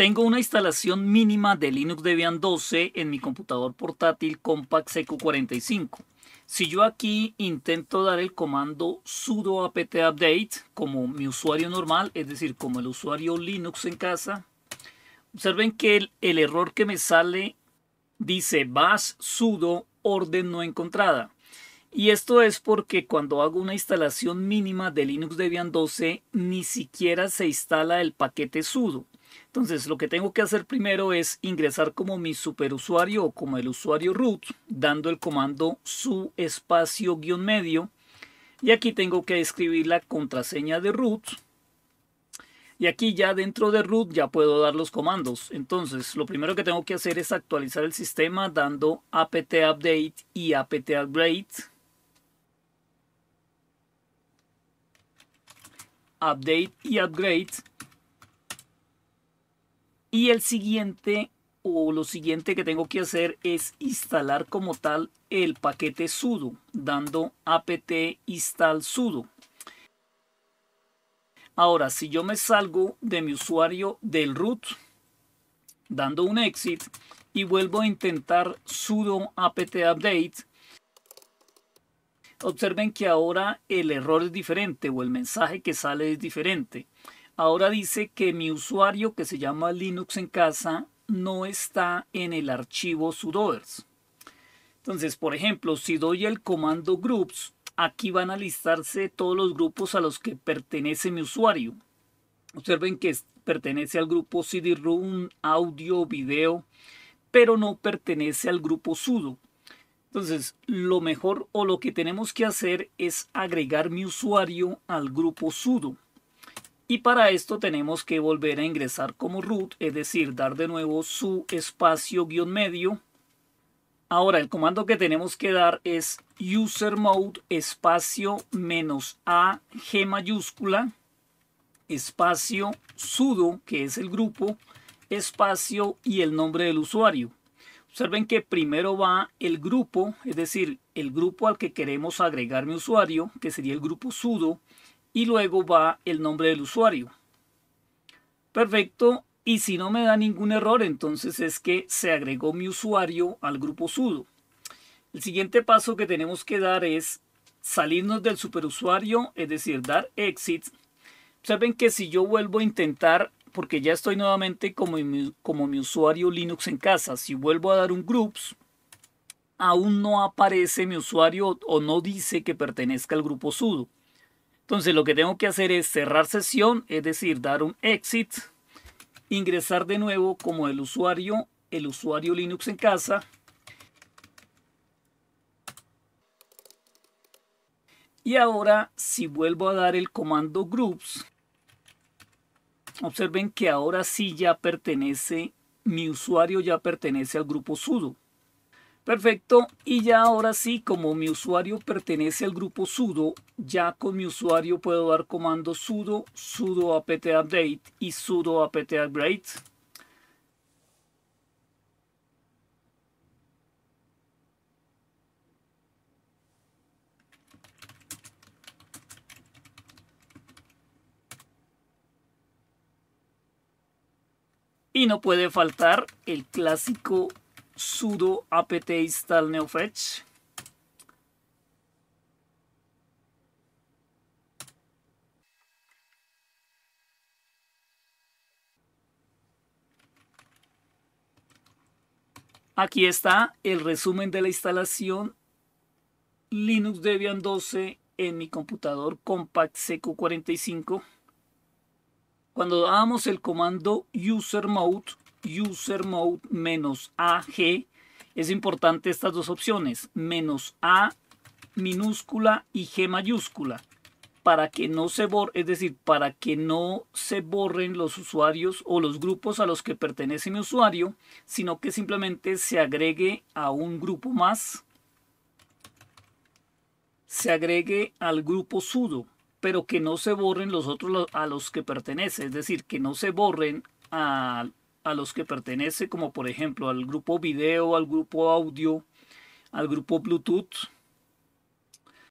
Tengo una instalación mínima de Linux Debian 12 en mi computador portátil Compact CQ45. Si yo aquí intento dar el comando sudo apt update como mi usuario normal, es decir, como el usuario Linux en casa, observen que el, el error que me sale dice bash sudo orden no encontrada. Y esto es porque cuando hago una instalación mínima de Linux Debian 12, ni siquiera se instala el paquete sudo. Entonces lo que tengo que hacer primero es ingresar como mi superusuario o como el usuario root, dando el comando su espacio guión medio. Y aquí tengo que escribir la contraseña de root. Y aquí ya dentro de root ya puedo dar los comandos. Entonces lo primero que tengo que hacer es actualizar el sistema dando apt update y apt upgrade. Update y upgrade y el siguiente o lo siguiente que tengo que hacer es instalar como tal el paquete sudo, dando apt install sudo. Ahora, si yo me salgo de mi usuario del root, dando un exit, y vuelvo a intentar sudo apt update, observen que ahora el error es diferente o el mensaje que sale es diferente ahora dice que mi usuario que se llama Linux en casa no está en el archivo sudoers. Entonces, por ejemplo, si doy el comando groups, aquí van a listarse todos los grupos a los que pertenece mi usuario. Observen que pertenece al grupo CD-ROOM, audio, video, pero no pertenece al grupo sudo. Entonces, lo mejor o lo que tenemos que hacer es agregar mi usuario al grupo sudo. Y para esto tenemos que volver a ingresar como root, es decir, dar de nuevo su espacio guión medio. Ahora el comando que tenemos que dar es user mode espacio menos a g mayúscula espacio sudo, que es el grupo, espacio y el nombre del usuario. Observen que primero va el grupo, es decir, el grupo al que queremos agregar mi usuario, que sería el grupo sudo, y luego va el nombre del usuario. Perfecto. Y si no me da ningún error, entonces es que se agregó mi usuario al grupo sudo. El siguiente paso que tenemos que dar es salirnos del superusuario, es decir, dar exit. saben que si yo vuelvo a intentar, porque ya estoy nuevamente como mi, como mi usuario Linux en casa, si vuelvo a dar un groups, aún no aparece mi usuario o no dice que pertenezca al grupo sudo. Entonces lo que tengo que hacer es cerrar sesión, es decir, dar un exit, ingresar de nuevo como el usuario, el usuario Linux en casa. Y ahora si vuelvo a dar el comando groups, observen que ahora sí ya pertenece, mi usuario ya pertenece al grupo sudo. Perfecto, y ya ahora sí, como mi usuario pertenece al grupo sudo, ya con mi usuario puedo dar comando sudo, sudo apt update y sudo apt upgrade. Y no puede faltar el clásico sudo apt install neofetch. Aquí está el resumen de la instalación Linux Debian 12 en mi computador Compact CQ45. Cuando damos el comando user mode, user mode menos AG, es importante estas dos opciones, menos A minúscula y G mayúscula, para que no se borre, es decir, para que no se borren los usuarios o los grupos a los que pertenece mi usuario, sino que simplemente se agregue a un grupo más, se agregue al grupo sudo, pero que no se borren los otros a los que pertenece, es decir, que no se borren a a los que pertenece, como por ejemplo al grupo video, al grupo audio, al grupo Bluetooth,